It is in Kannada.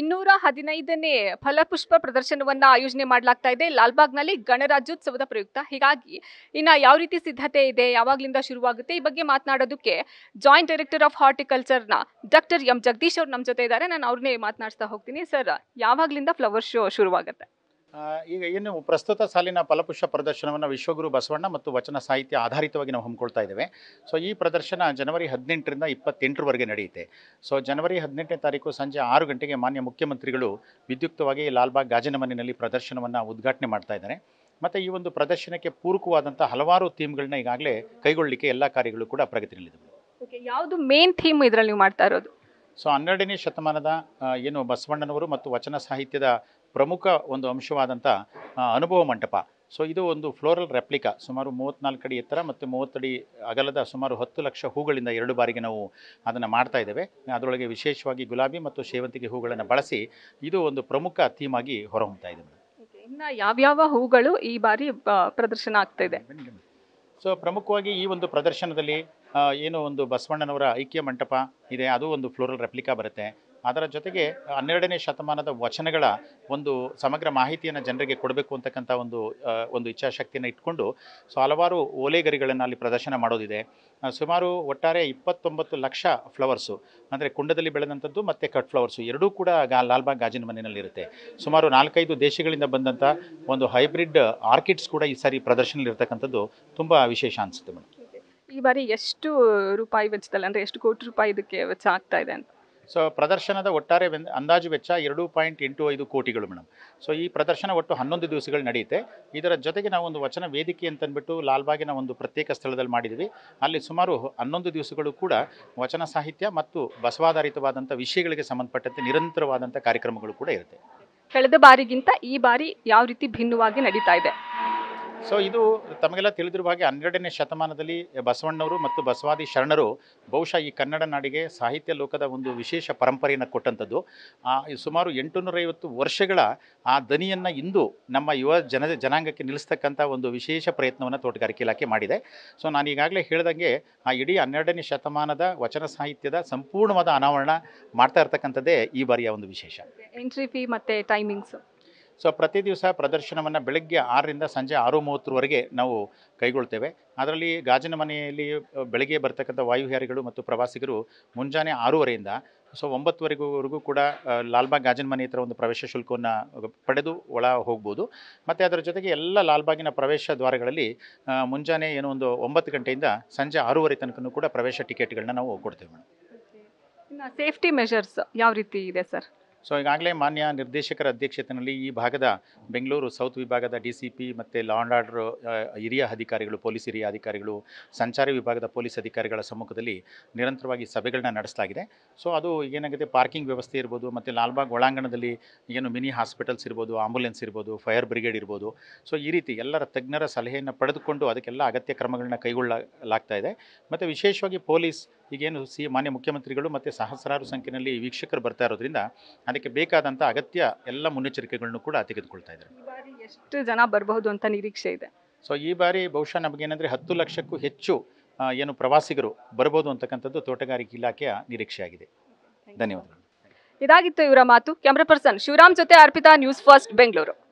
ಇನ್ನೂರ ಹದಿನೈದನೇ ಫಲಪುಷ್ಪ ಪ್ರದರ್ಶನವನ್ನ ಆಯೋಜನೆ ಮಾಡಲಾಗ್ತಾ ಇದೆ ಲಾಲ್ಬಾಗ್ನಲ್ಲಿ ಗಣರಾಜ್ಯೋತ್ಸವದ ಪ್ರಯುಕ್ತ ಹೀಗಾಗಿ ಇನ್ನ ಯಾವ ರೀತಿ ಸಿದ್ಧತೆ ಇದೆ ಯಾವಾಗ್ಲಿಂದ ಶುರುವಾಗುತ್ತೆ ಈ ಬಗ್ಗೆ ಮಾತನಾಡೋದಕ್ಕೆ ಜಾಯಿಂಟ್ ಡೈರೆಕ್ಟರ್ ಆಫ್ ಹಾರ್ಟಿಕಲ್ಚರ್ನ ಡಾಕ್ಟರ್ ಎಂ ಜಗದೀಶ್ ಅವರು ನಮ್ಮ ಜೊತೆ ಇದ್ದಾರೆ ನಾನು ಅವ್ರನ್ನೇ ಮಾತನಾಡ್ತಾ ಹೋಗ್ತೀನಿ ಸರ್ ಯಾವಾಗ್ಲಿಂದ ಫ್ಲವರ್ ಶೋ ಶುರುವಾಗುತ್ತೆ ಈಗ ಏನು ಪ್ರಸ್ತುತ ಸಾಲಿನ ಫಲಪುಷ್ಪ ಪ್ರದರ್ಶನವನ್ನು ವಿಶ್ವಗುರು ಬಸವಣ್ಣ ಮತ್ತು ವಚನ ಸಾಹಿತ್ಯ ಆಧಾರಿತವಾಗಿ ನಾವು ಹಮ್ಮಿಕೊಳ್ತಾ ಇದ್ದೇವೆ ಸೊ ಈ ಪ್ರದರ್ಶನ ಜನವರಿ ಹದಿನೆಂಟರಿಂದ ಇಪ್ಪತ್ತೆಂಟರವರೆಗೆ ನಡೆಯುತ್ತೆ ಸೊ ಜನವರಿ ಹದಿನೆಂಟನೇ ತಾರೀಕು ಸಂಜೆ ಆರು ಗಂಟೆಗೆ ಮಾನ್ಯ ಮುಖ್ಯಮಂತ್ರಿಗಳು ವಿದ್ಯುಕ್ತವಾಗಿ ಲಾಲ್ಬಾಗ್ ಗಾಜಿನ ಮನೆಯಲ್ಲಿ ಪ್ರದರ್ಶನವನ್ನು ಉದ್ಘಾಟನೆ ಮಾಡ್ತಾ ಇದ್ದಾರೆ ಮತ್ತು ಈ ಒಂದು ಪ್ರದರ್ಶನಕ್ಕೆ ಪೂರಕವಾದಂಥ ಹಲವಾರು ಥೀಮ್ಗಳನ್ನ ಈಗಾಗಲೇ ಕೈಗೊಳ್ಳಲಿಕ್ಕೆ ಎಲ್ಲ ಕಾರ್ಯಗಳು ಕೂಡ ಓಕೆ ಯಾವುದು ಮೇನ್ ಥೀಮ್ ಇದರಲ್ಲಿ ನೀವು ಮಾಡ್ತಾ ಇರೋದು ಸೊ ಹನ್ನೆರಡನೇ ಶತಮಾನದ ಏನು ಬಸವಣ್ಣನವರು ಮತ್ತು ವಚನ ಸಾಹಿತ್ಯದ ಪ್ರಮುಖ ಒಂದು ಅಂಶವಾದಂಥ ಅನುಭವ ಮಂಟಪ ಸೊ ಇದು ಒಂದು ಫ್ಲೋರಲ್ ರೆಪ್ಲಿಕಾ ಸುಮಾರು ಮೂವತ್ತ್ನಾಲ್ಕು ಅಡಿ ಎತ್ತರ ಮತ್ತು ಮೂವತ್ತಡಿ ಅಗಲದ ಸುಮಾರು ಹತ್ತು ಲಕ್ಷ ಹೂಗಳಿಂದ ಎರಡು ಬಾರಿಗೆ ನಾವು ಅದನ್ನು ಮಾಡ್ತಾ ಇದ್ದೇವೆ ಅದರೊಳಗೆ ವಿಶೇಷವಾಗಿ ಗುಲಾಬಿ ಮತ್ತು ಸೇವಂತಿಗೆ ಹೂಗಳನ್ನು ಬಳಸಿ ಇದು ಒಂದು ಪ್ರಮುಖ ಥೀಮ್ ಆಗಿ ಹೊರಹೊಮ್ತಾ ಇದೆ ಇನ್ನು ಯಾವ್ಯಾವ ಹೂಗಳು ಈ ಬಾರಿ ಪ್ರದರ್ಶನ ಆಗ್ತಾ ಇದೆ ಸೊ ಪ್ರಮುಖವಾಗಿ ಈ ಒಂದು ಪ್ರದರ್ಶನದಲ್ಲಿ ಏನು ಒಂದು ಬಸವಣ್ಣನವರ ಐಕ್ಯ ಮಂಟಪ ಇದೆ ಅದು ಒಂದು ಫ್ಲೋರಲ್ ರೆಪ್ಲಿಕಾ ಬರುತ್ತೆ ಅದರ ಜೊತೆಗೆ ಹನ್ನೆರಡನೇ ಶತಮಾನದ ವಚನಗಳ ಒಂದು ಸಮಗ್ರ ಮಾಹಿತಿಯನ್ನು ಜನರಿಗೆ ಕೊಡಬೇಕು ಅಂತಕ್ಕಂಥ ಒಂದು ಒಂದು ಇಚ್ಛಾಶಕ್ತಿಯನ್ನು ಇಟ್ಕೊಂಡು ಸೊ ಹಲವಾರು ಓಲೆಗರಿಗಳನ್ನು ಅಲ್ಲಿ ಪ್ರದರ್ಶನ ಮಾಡೋದಿದೆ ಸುಮಾರು ಒಟ್ಟಾರೆ ಇಪ್ಪತ್ತೊಂಬತ್ತು ಲಕ್ಷ ಫ್ಲವರ್ಸು ಅಂದರೆ ಕುಂಡದಲ್ಲಿ ಬೆಳೆದಂಥದ್ದು ಮತ್ತು ಕಟ್ ಫ್ಲವರ್ಸು ಎರಡೂ ಕೂಡ ಗಾ ಲಾಲ್ಬಾಗ್ ಗಾಜಿನ ಮನೆಯಲ್ಲಿರುತ್ತೆ ಸುಮಾರು ನಾಲ್ಕೈದು ದೇಶಗಳಿಂದ ಬಂದಂಥ ಒಂದು ಹೈಬ್ರಿಡ್ ಆರ್ಕಿಡ್ಸ್ ಕೂಡ ಈ ಸಾರಿ ಪ್ರದರ್ಶನದಲ್ಲಿರ್ತಕ್ಕಂಥದ್ದು ತುಂಬ ವಿಶೇಷ ಅನಿಸುತ್ತೆ ಮೇಡಮ್ ಈ ಬಾರಿ ಎಷ್ಟು ರೂಪಾಯಿ ವೆಚ್ಚದಲ್ಲಿ ಅಂದರೆ ಎಷ್ಟು ಕೋಟಿ ರೂಪಾಯಿ ಇದಕ್ಕೆ ವೆಚ್ಚ ಆಗ್ತಾ ಇದೆ ಅಂತ ಸೊ ಪ್ರದರ್ಶನದ ಒಟ್ಟಾರೆ ಅಂದಾಜು ವೆಚ್ಚ ಎರಡು ಪಾಯಿಂಟ್ ಎಂಟು ಐದು ಕೋಟಿಗಳು ಮೇಡಮ್ ಸೊ ಈ ಪ್ರದರ್ಶನ ಒಟ್ಟು ಹನ್ನೊಂದು ದಿವಸಗಳು ನಡೆಯುತ್ತೆ ಇದರ ಜೊತೆಗೆ ನಾವು ಒಂದು ವಚನ ವೇದಿಕೆ ಅಂತಂದ್ಬಿಟ್ಟು ಲಾಲ್ಬಾಗಿನ ಒಂದು ಪ್ರತ್ಯೇಕ ಸ್ಥಳದಲ್ಲಿ ಮಾಡಿದ್ವಿ ಅಲ್ಲಿ ಸುಮಾರು ಹನ್ನೊಂದು ದಿವಸಗಳು ಕೂಡ ವಚನ ಸಾಹಿತ್ಯ ಮತ್ತು ಬಸವಾಧಾರಿತವಾದಂಥ ವಿಷಯಗಳಿಗೆ ಸಂಬಂಧಪಟ್ಟಂತೆ ನಿರಂತರವಾದಂಥ ಕಾರ್ಯಕ್ರಮಗಳು ಕೂಡ ಇರುತ್ತೆ ಕಳೆದ ಬಾರಿಗಿಂತ ಈ ಬಾರಿ ಯಾವ ರೀತಿ ಭಿನ್ನವಾಗಿ ನಡೀತಾ ಇದೆ ಸೊ ಇದು ತಮಗೆಲ್ಲ ತಿಳಿದಿರುವ ಹಾಗೆ ಹನ್ನೆರಡನೇ ಶತಮಾನದಲ್ಲಿ ಬಸವಣ್ಣವರು ಮತ್ತು ಬಸವಾದಿ ಶರಣರು ಬಹುಶಃ ಈ ಕನ್ನಡ ನಾಡಿಗೆ ಸಾಹಿತ್ಯ ಲೋಕದ ಒಂದು ವಿಶೇಷ ಪರಂಪರೆಯನ್ನು ಕೊಟ್ಟಂಥದ್ದು ಸುಮಾರು ಎಂಟುನೂರೈವತ್ತು ವರ್ಷಗಳ ಆ ದನಿಯನ್ನು ಇಂದು ನಮ್ಮ ಯುವ ಜನ ಜನಾಂಗಕ್ಕೆ ನಿಲ್ಲಿಸ್ತಕ್ಕಂಥ ಒಂದು ವಿಶೇಷ ಪ್ರಯತ್ನವನ್ನು ತೋಟಗಾರಿಕೆ ಇಲಾಖೆ ಮಾಡಿದೆ ಸೊ ನಾನು ಈಗಾಗಲೇ ಹೇಳಿದಂಗೆ ಆ ಇಡೀ ಹನ್ನೆರಡನೇ ಶತಮಾನದ ವಚನ ಸಾಹಿತ್ಯದ ಸಂಪೂರ್ಣವಾದ ಅನಾವರಣ ಮಾಡ್ತಾ ಇರ್ತಕ್ಕಂಥದ್ದೇ ಈ ಬಾರಿಯ ಒಂದು ವಿಶೇಷ ಎಂಟ್ರಿ ಫೀ ಮತ್ತು ಟೈಮಿಂಗ್ಸ್ ಸೊ ಪ್ರತಿ ದಿವಸ ಪ್ರದರ್ಶನವನ್ನು ಬೆಳಗ್ಗೆ ಆರರಿಂದ ಸಂಜೆ ಆರು ಮೂವತ್ತರವರೆಗೆ ನಾವು ಕೈಗೊಳ್ತೇವೆ ಅದರಲ್ಲಿ ಗಾಜಿನ ಮನೆಯಲ್ಲಿ ಬೆಳಗ್ಗೆ ಬರ್ತಕ್ಕಂಥ ವಾಯುಹಾರಿಗಳು ಮತ್ತು ಪ್ರವಾಸಿಗರು ಮುಂಜಾನೆ ಆರೂವರೆಯಿಂದ ಸೊ ಒಂಬತ್ತುವರೆಗೂವರೆಗೂ ಕೂಡ ಲಾಲ್ಬಾಗ್ ಗಾಜಿನ ಮನೆ ಹತ್ರ ಒಂದು ಪ್ರವೇಶ ಶುಲ್ಕವನ್ನು ಪಡೆದು ಒಳ ಹೋಗ್ಬೋದು ಮತ್ತು ಅದರ ಜೊತೆಗೆ ಎಲ್ಲ ಲಾಲ್ಬಾಗಿನ ಪ್ರವೇಶ ದ್ವಾರಗಳಲ್ಲಿ ಮುಂಜಾನೆ ಏನೋ ಒಂದು ಒಂಬತ್ತು ಗಂಟೆಯಿಂದ ಸಂಜೆ ಆರೂವರೆ ತನಕನೂ ಕೂಡ ಪ್ರವೇಶ ಟಿಕೆಟ್ಗಳನ್ನ ನಾವು ಕೊಡ್ತೇವೆ ಮೇಡಮ್ ಸೇಫ್ಟಿ ಮೆಷರ್ಸ್ ಯಾವ ರೀತಿ ಇದೆ ಸರ್ ಸೊ ಈಗಾಗಲೇ ಮಾನ್ಯ ನಿರ್ದೇಶಕರ ಅಧ್ಯಕ್ಷತೆಯಲ್ಲಿ ಈ ಭಾಗದ ಬೆಂಗಳೂರು ಸೌತ್ ವಿಭಾಗದ ಡಿ ಸಿ ಪಿ ಮತ್ತು ಲಾ ಆ್ಯಂಡ್ ಆರ್ಡರ್ ಹಿರಿಯ ಅಧಿಕಾರಿಗಳು ಪೊಲೀಸ್ ಹಿರಿಯ ಅಧಿಕಾರಿಗಳು ಸಂಚಾರಿ ವಿಭಾಗದ ಪೊಲೀಸ್ ಅಧಿಕಾರಿಗಳ ಸಮ್ಮುಖದಲ್ಲಿ ನಿರಂತರವಾಗಿ ಸಭೆಗಳನ್ನ ನಡೆಸಲಾಗಿದೆ ಸೊ ಅದು ಏನಾಗಿದೆ ಪಾರ್ಕಿಂಗ್ ವ್ಯವಸ್ಥೆ ಇರ್ಬೋದು ಮತ್ತು ಲಾಲ್ಬಾಗ್ ಒಳಾಂಗಣದಲ್ಲಿ ಏನು ಮಿನಿ ಹಾಸ್ಪಿಟಲ್ಸ್ ಇರ್ಬೋದು ಆಂಬುಲೆನ್ಸ್ ಇರ್ಬೋದು ಫೈರ್ ಬ್ರಿಗೇಡ್ ಇರ್ಬೋದು ಸೊ ಈ ರೀತಿ ಎಲ್ಲರ ತಜ್ಞರ ಸಲಹೆಯನ್ನು ಪಡೆದುಕೊಂಡು ಅದಕ್ಕೆಲ್ಲ ಅಗತ್ಯ ಕ್ರಮಗಳನ್ನ ಕೈಗೊಳ್ಳಲಾಗ್ತಾ ಇದೆ ಮತ್ತು ವಿಶೇಷವಾಗಿ ಪೊಲೀಸ್ ಈಗೇನು ಸಿ ಮಾನ್ಯ ಮುಖ್ಯಮಂತ್ರಿಗಳು ಮತ್ತು ಸಹಸ್ರಾರು ಸಂಖ್ಯೆಯಲ್ಲಿ ವೀಕ್ಷಕರು ಬರ್ತಾ ಇರೋದ್ರಿಂದ ಅದಕ್ಕೆ ಬೇಕಾದಂಥ ಅಗತ್ಯ ಎಲ್ಲ ಮುನ್ನೆಚ್ಚರಿಕೆಗಳನ್ನು ಕೂಡ ತೆಗೆದುಕೊಳ್ತಾ ಇದ್ದಾರೆ ಎಷ್ಟು ಜನ ಬರಬಹುದು ಅಂತ ನಿರೀಕ್ಷೆ ಇದೆ ಸೊ ಈ ಬಾರಿ ಬಹುಶಃ ನಮಗೇನೆಂದರೆ ಹತ್ತು ಲಕ್ಷಕ್ಕೂ ಹೆಚ್ಚು ಏನು ಪ್ರವಾಸಿಗರು ಬರಬಹುದು ಅಂತಕ್ಕಂಥದ್ದು ತೋಟಗಾರಿಕೆ ಇಲಾಖೆಯ ನಿರೀಕ್ಷೆಯಾಗಿದೆ ಧನ್ಯವಾದಗಳು ಇದಾಗಿತ್ತು ಇವರ ಮಾತು ಕ್ಯಾಮ್ರಾ ಪರ್ಸನ್ ಶಿವರಾಮ್ ಜೊತೆ ಅರ್ಪಿತಾ ನ್ಯೂಸ್ ಫಸ್ಟ್ ಬೆಂಗಳೂರು